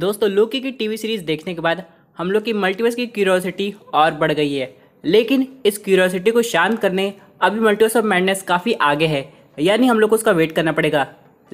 दोस्तों लोकी की TV series देखने के बाद हम लोग की मल्टीवर्स की क्यूरोसिटी और बढ़ गई है लेकिन इस क्यूरोसिटी को शांत करने अभी मल्टीवर्स ऑफ मैडनेस काफ़ी आगे है यानी हम लोग को उसका वेट करना पड़ेगा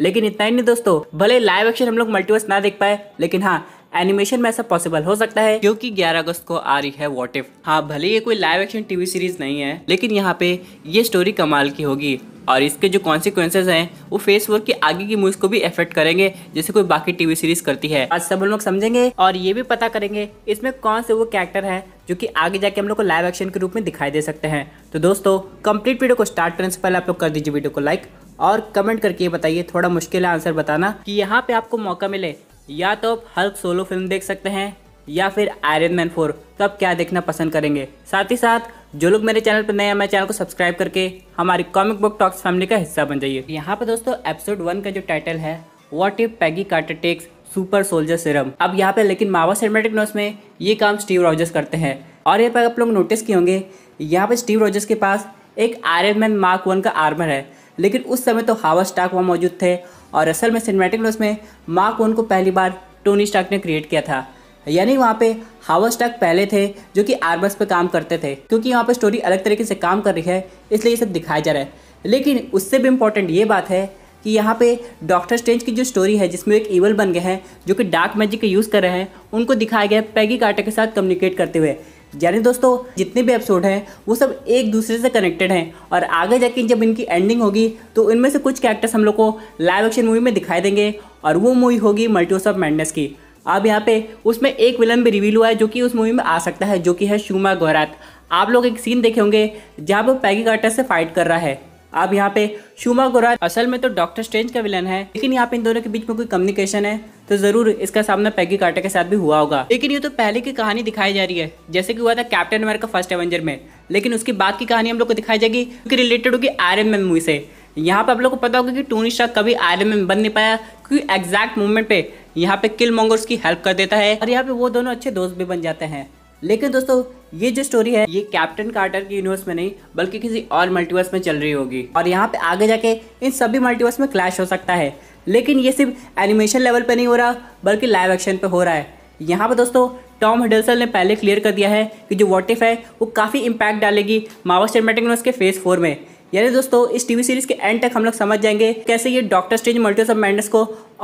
लेकिन इतना ही नहीं दोस्तों भले लाइव एक्शन हम लोग मल्टीवर्स ना देख पाए लेकिन हाँ एनिमेशन में ऐसा पॉसिबल हो सकता है क्योंकि 11 अगस्त को आ रही है वॉट इफ हाँ भले ये कोई लाइव एक्शन टीवी सीरीज नहीं है लेकिन यहाँ पे ये स्टोरी कमाल की होगी और इसके जो कॉन्सिक्वेंसेज हैं वो फेस वर्क के आगे की मूवीज को भी अफेक्ट करेंगे जैसे कोई बाकी टीवी सीरीज करती है आज सब लोग समझेंगे और ये भी पता करेंगे इसमें कौन से वो कैरेक्टर है जो कि आगे जाके हम लोग को लाइव एक्शन के रूप में दिखाई दे सकते हैं तो दोस्तों कंप्लीट वीडियो को स्टार्ट करने से पहले आप लोग कर दीजिए वीडियो को लाइक और कमेंट करके ये बताइए थोड़ा मुश्किल है आंसर बताना कि यहाँ पे आपको मौका मिले या तो आप हल्क सोलो फिल्म देख सकते हैं या फिर आयरन मैन फोर तो आप क्या देखना पसंद करेंगे साथ ही साथ जो लोग मेरे चैनल पर नए हैं मेरे चैनल को सब्सक्राइब करके हमारी कॉमिक बुक टॉक्स फैमिली का हिस्सा बन जाइए यहाँ पर दोस्तों एपिसोड वन का जो टाइटल है what if Peggy Carter takes super soldier serum अब यहाँ पे लेकिन मावा सिनेमेटिक नोस में ये काम स्टीव रॉजर्स करते हैं और ये पर आप लोग नोटिस किए होंगे यहाँ पर स्टीव रॉजर्स के पास एक आयरन मैन मार्क वन का आर्मर है लेकिन उस समय तो हावर स्टाक वहाँ मौजूद थे और असल में सिनेमेटिक नोस में मार्क वन को पहली बार टोनी स्टाक ने क्रिएट किया था यानी वहाँ पे हावस्टक पहले थे जो कि आर्मस पे काम करते थे क्योंकि वहाँ पे स्टोरी अलग तरीके से काम कर रही है इसलिए ये सब दिखाया जा रहा है लेकिन उससे भी इम्पोर्टेंट ये बात है कि यहाँ पे डॉक्टर स्टेंज की जो स्टोरी है जिसमें एक ईवल बन गए हैं जो कि डार्क मैजिक का यूज़ कर रहे हैं उनको दिखाया गया है पैगी कार्टर के साथ कम्युनिकेट करते हुए यानी दोस्तों जितने भी एपिसोड हैं वो सब एक दूसरे से कनेक्टेड हैं और आगे जाके जब इनकी एंडिंग होगी तो इनमें से कुछ कैरेक्टर्स हम लोग को लाइव एक्शन मूवी में दिखाई देंगे और वो मूवी होगी मल्टीवर्स ऑफ मैडनेस की अब यहाँ पे उसमें एक विलन भी रिवील हुआ है जो कि उस मूवी में आ सकता है जो कि है शुमा गौरात आप लोग एक सीन देखे होंगे जहाँ पर पैगी कार्टर से फाइट कर रहा है अब यहाँ पे शुमा गौरात असल में तो डॉक्टर स्ट्रेंज का विलन है लेकिन यहाँ पे इन दोनों के बीच में कोई कम्युनिकेशन है तो जरूर इसका सामना पैगी कार्टर के साथ भी हुआ होगा लेकिन ये तो पहले की कहानी दिखाई जा रही है जैसे कि हुआ था कैप्टन अमेरिका फर्स्ट एवेंजर में लेकिन उसकी बाद की कहानी हम लोग को दिखाई जाएगी क्योंकि रिलेटेड होगी आयरन मैन मूवी से यहाँ पर आप लोग को पता होगा कि टोनी शाह कभी आयरन मैन बन नहीं पाया क्योंकि एग्जैक्ट मोमेंट पे यहाँ पे किल मोंगर्स की हेल्प कर देता है और यहाँ पे वो दोनों अच्छे दोस्त भी बन जाते हैं लेकिन दोस्तों ये जो स्टोरी है ये कैप्टन कार्टर की यूनिवर्स में नहीं बल्कि किसी और मल्टीवर्स में चल रही होगी और यहाँ पे आगे जाके इन सभी मल्टीवर्स में क्लैश हो सकता है लेकिन ये सिर्फ एनिमेशन लेवल पे नहीं हो रहा बल्कि लाइव एक्शन पे हो रहा है यहाँ पर दोस्तों टॉम हिडलसन ने पहले क्लियर कर दिया है कि जो वॉटिफ है वो काफ़ी इम्पैक्ट डालेगी मावा सिनेमेटिक यूनिवर्स के फेज़ फोर में यानी दोस्तों इस टीवी सीरीज के एंड तक हम लोग समझ जाएंगे कैसे ये Doctor Strange multiverse of madness को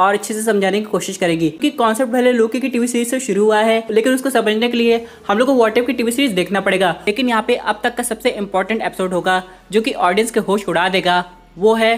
और अच्छे से समझाने की कोशिश करेगी क्योंकि कॉन्सेप्ट पहले लोके की टीवी सीरीज से शुरू हुआ है लेकिन उसको समझने के लिए हम लोग को व्हाट्सएप की टीवी सीरीज देखना पड़ेगा लेकिन यहाँ पे अब तक का सबसे इम्पोर्टेंट एपिसोड होगा जो की ऑडियंस के होश उड़ा देगा वो है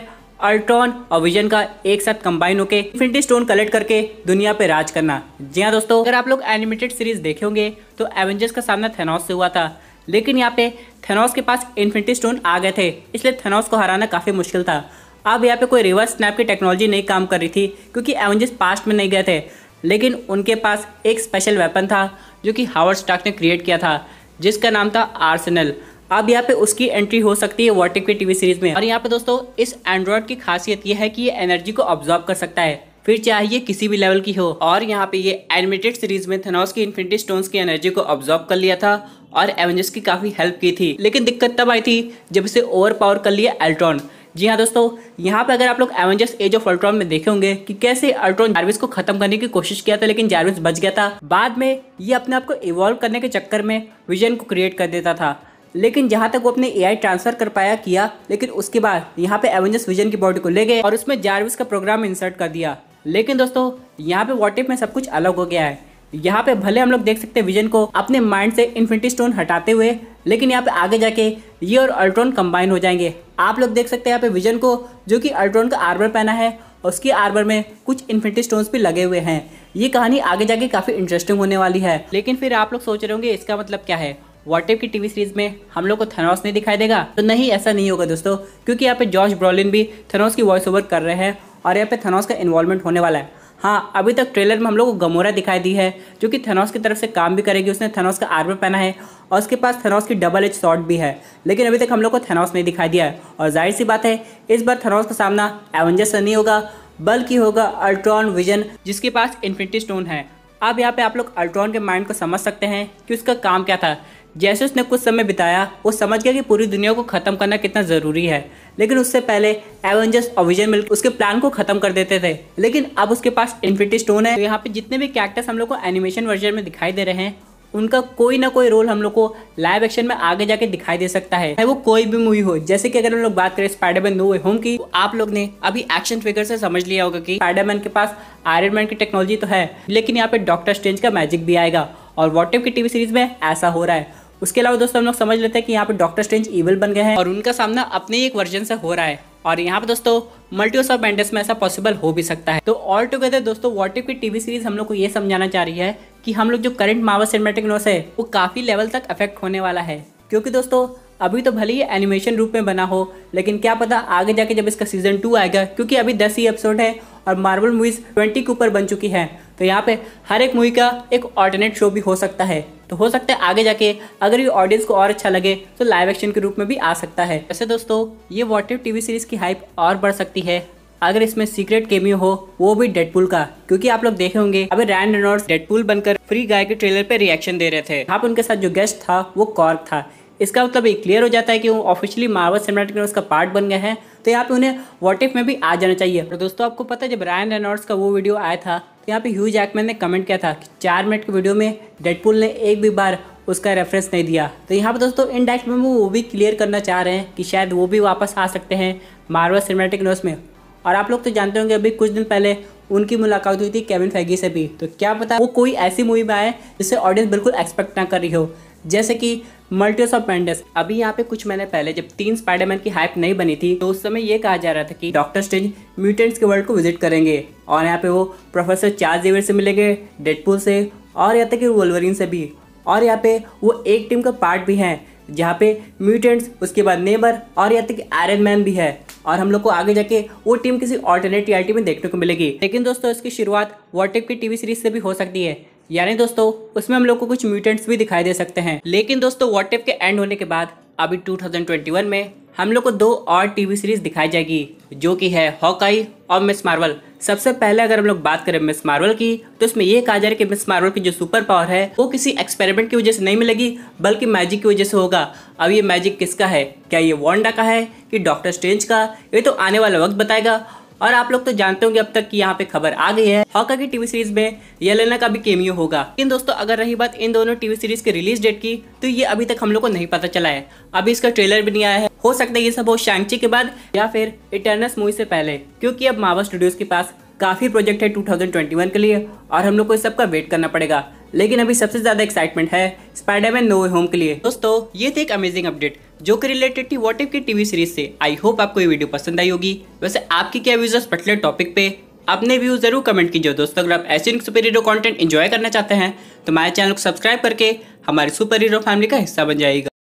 अल्ट्रॉन और विजन का एक साथ कंबाइन होके इन्फिनिटी स्टोन कलेक्ट करके दुनिया पे राज करना जी हाँ दोस्तों अगर आप लोग एनिमेटेड सीरीज देखे होंगे तो एवेंजर्स का सामना थेनॉस से हुआ था लेकिन यहाँ पे थेनोस के पास इन्फिनिटी स्टोन आ गए थे इसलिए थेनोस को हराना काफ़ी मुश्किल था अब यहाँ पे कोई रिवर्स स्नैप की टेक्नोलॉजी नहीं काम कर रही थी क्योंकि एवंजिस पास्ट में नहीं गए थे लेकिन उनके पास एक स्पेशल वेपन था जो कि हावर्ड स्टाक ने क्रिएट किया था जिसका नाम था आर्सेनल अब यहाँ पे उसकी एंट्री हो सकती है वर्टिक टीवी सीरीज में और यहाँ पे दोस्तों इस एंड्रॉयड की खासियत यह है कि ये एनर्जी को ऑब्जॉर्व कर सकता है फिर चाहे ये किसी भी लेवल की हो और यहाँ पे ये एनिमेटेड सीरीज में थेनोस की इन्फिनिटी स्टोन्स की एनर्जी को ऑब्जॉर्व कर लिया था और एवेंजर्स की काफ़ी हेल्प की थी लेकिन दिक्कत तब आई थी जब इसे ओवर पावर कर लिया अल्ट्रॉन जी हाँ दोस्तों यहाँ पे अगर आप लोग एवेंजर्स एज ऑफ अल्ट्रॉन में देखे होंगे कि कैसे अल्ट्रॉन जार्विस को खत्म करने की कोशिश किया था लेकिन जार्विस बच गया था बाद में ये अपने आप को इवॉल्व करने के चक्कर में विजन को क्रिएट कर देता था लेकिन जहाँ तक वो अपने एआई ट्रांसफर कर पाया किया लेकिन उसके बाद यहाँ पे एवेंजर्स विजन की बॉडी को ले गए और उसमें जार्विस का प्रोग्राम इंसर्ट कर दिया लेकिन दोस्तों यहाँ पे वॉटिप में सब कुछ अलग हो गया है यहाँ पे भले हम लोग देख सकते हैं विजन को अपने माइंड से इन्फिनिटी स्टोन हटाते हुए लेकिन यहाँ पे आगे जाके ये और अल्ट्रॉन कंबाइन हो जाएंगे आप लोग देख सकते हैं यहाँ पे विजन को जो कि अल्ट्रॉन का आर्बर पहना है उसके आर्बर में कुछ इन्फिनिटी स्टोन्स भी लगे हुए हैं ये कहानी आगे जाके काफ़ी इंटरेस्टिंग होने वाली है लेकिन फिर आप लोग सोच रहे होंगे इसका मतलब क्या है वॉटेप की टीवी सीरीज में हम लोग को थनोस नहीं दिखाई देगा तो नहीं ऐसा नहीं होगा दोस्तों क्योंकि यहाँ पे जॉर्ज ब्रॉलिन भी थनोस की वॉइस ओवर कर रहे हैं और यहाँ पे थेनोस का इन्वॉल्वमेंट होने वाला है हाँ अभी तक ट्रेलर में हम लोग को गमोरा दिखाई दी है जो कि थेनोस की तरफ से काम भी करेगी उसने थनोस का आर्मर पहना है और उसके पास थनोस की डबल एच शॉट भी है लेकिन अभी तक हम लोग को थनोस नहीं दिखाई दिया है और जाहिर सी बात है इस बार थनोस का सामना एवंजर से नहीं होगा बल्कि होगा अल्ट्रॉन विजन जिसके पास इन्फिनिटी स्टोन है अब यहाँ पे आप लोग अल्ट्रॉन के माइंड को समझ सकते हैं कि उसका काम क्या था जैसे उसने कुछ समय बिताया वो समझ गया कि पूरी दुनिया को ख़त्म करना कितना ज़रूरी है लेकिन उससे पहले एवेंजर्स और विजन मिल उसके प्लान को ख़त्म कर देते थे लेकिन अब उसके पास इन्फिटी स्टोन है तो यहाँ पे जितने भी कैरेक्टर्स हम लोग को एनिमेशन वर्जन में दिखाई दे रहे हैं उनका कोई ना कोई रोल हम लोग को लाइव एक्शन में आगे जाके दिखाई दे सकता है वो कोई भी मूवी हो जैसे कि अगर हम लोग बात करें स्पाइडरमैन नो होम की तो आप लोग ने अभी एक्शन फिगर से समझ लिया होगा कि स्पाइडरमैन के पास आयरन मैन की टेक्नोलॉजी तो है लेकिन यहाँ पे डॉक्टर स्ट्रेंज का मैजिक भी आएगा और वॉटअप की टीवी सीरीज में ऐसा हो रहा है उसके अलावा दोस्तों हम लोग समझ लेते हैं कि यहाँ पर डॉक्टर स्ट्रेंज इवल बन गए हैं और उनका सामना अपने ही एक वर्जन से हो रहा है और यहाँ पर दोस्तों मल्टीवर्स ऑफ मैंडस में ऐसा पॉसिबल हो भी सकता है तो ऑल टुगेदर दोस्तों वॉटिव की टीवी सीरीज हम लोग को ये समझाना चाह रही है कि हम लोग जो करंट मावर सिनेमेटिक नोस है वो काफ़ी लेवल तक अफेक्ट होने वाला है क्योंकि दोस्तों अभी तो भले ही एनिमेशन रूप में बना हो लेकिन क्या पता आगे जाके जब इसका सीजन टू आएगा क्योंकि अभी दस ही एपिसोड है और मार्बल मूवीज़ ट्वेंटी के ऊपर बन चुकी है तो यहाँ पे हर एक मूवी का एक ऑल्टरनेट शो भी हो सकता है तो हो सकता है आगे जाके अगर ये ऑडियंस को और अच्छा लगे तो लाइव एक्शन के रूप में भी आ सकता है वैसे दोस्तों ये वॉटर टीवी सीरीज की हाइप और बढ़ सकती है अगर इसमें सीक्रेट केमियो हो वो भी डेडपुल का क्योंकि आप लोग देखे होंगे अभी रैन रेनॉल्ड्स डेडपुल बनकर फ्री गाय के ट्रेलर पे रिएक्शन दे रहे थे यहाँ पर उनके साथ जो गेस्ट था वो कॉर्क था इसका मतलब ये क्लियर हो जाता है कि वो ऑफिशियली मार्वल सिनेमेटिक यूनिवर्स का पार्ट बन गए हैं तो यहाँ पे उन्हें वॉट इफ में भी आ जाना चाहिए और दोस्तों आपको पता है जब रायन रेनॉर्ड्स का वो वीडियो आया था तो यहाँ पे ह्यू जैकमैन ने कमेंट किया था कि चार मिनट के वीडियो में डेडपुल ने एक भी बार उसका रेफरेंस नहीं दिया तो यहाँ पे दोस्तों इन इनडायरेक्ट में वो भी क्लियर करना चाह रहे हैं कि शायद वो भी वापस आ सकते हैं मार्वल सिनेमेटिक न्यूज में और आप लोग तो जानते होंगे अभी कुछ दिन पहले उनकी मुलाकात हुई थी केविन फैगी से भी तो क्या पता वो कोई ऐसी मूवी में आए जिससे ऑडियंस बिल्कुल एक्सपेक्ट ना कर रही हो जैसे कि मल्टीस ऑफ पेंडस अभी यहाँ पे कुछ महीने पहले जब तीन स्पाइडरमैन की हाइप नहीं बनी थी तो उस समय ये कहा जा रहा था कि डॉक्टर स्टेज म्यूटेंट्स के वर्ल्ड को विजिट करेंगे और यहाँ पे वो प्रोफेसर चार्ल्स जेवियर से मिलेंगे डेडपुल से और यहाँ तक तो कि वोल्वरिन से भी और यहाँ पे वो एक टीम का पार्ट भी हैं जहाँ पे म्यूटेंट्स उसके बाद नेबर और यहाँ तक आयरन मैन भी है और हम लोग को आगे जाके वो टीम किसी ऑल्टरनेट रियलिटी में देखने को मिलेगी लेकिन दोस्तों इसकी शुरुआत वॉटेप की टीवी सीरीज से भी हो सकती है यानी दोस्तों उसमें हम लोग को कुछ म्यूटेंट्स भी दिखाई दे सकते हैं लेकिन दोस्तों व्हाट्सएप के एंड होने के बाद अभी 2021 में हम लोग को दो और टीवी सीरीज दिखाई जाएगी जो कि है हॉकाई और मिस मार्वल सबसे पहले अगर हम लोग बात करें मिस मार्वल की तो इसमें ये कहा जा रहा है कि मिस मार्वल की जो सुपर पावर है वो किसी एक्सपेरिमेंट की वजह से नहीं मिलेगी बल्कि मैजिक की वजह से होगा अब ये मैजिक किसका है क्या ये वॉन्डा का है कि डॉक्टर स्ट्रेंज का ये तो आने वाला वक्त बताएगा और आप लोग तो जानते होंगे अब तक कि यहाँ पे खबर आ गई है हॉकर की टीवी सीरीज में येलेना का भी केमियो होगा लेकिन दोस्तों अगर रही बात इन दोनों टीवी सीरीज के रिलीज डेट की तो ये अभी तक हम लोग को नहीं पता चला है अभी इसका ट्रेलर भी नहीं आया है हो सकता है ये सब हो शांची के बाद या फिर इटर्नस मूवी से पहले क्योंकि अब मावा स्टूडियोज के पास काफ़ी प्रोजेक्ट है 2021 के लिए और हम लोग को इस सब का वेट करना पड़ेगा लेकिन अभी सबसे ज़्यादा एक्साइटमेंट है स्पाइडरमैन नो होम के लिए दोस्तों ये थे एक अमेजिंग अपडेट जो कि रिलेटेड थी वॉट की टीवी सीरीज से आई होप आपको ये वीडियो पसंद आई होगी वैसे आपकी क्या व्यूज उस पर्टिकुलर टॉपिक पे अपने व्यूज जरूर कमेंट कीजिए दोस्तों अगर आप ऐसे सुपर हीरो कॉन्टेंट इन्जॉय करना चाहते हैं तो हमारे चैनल को सब्सक्राइब करके हमारी सुपर हीरो फैमिली का हिस्सा बन जाएगा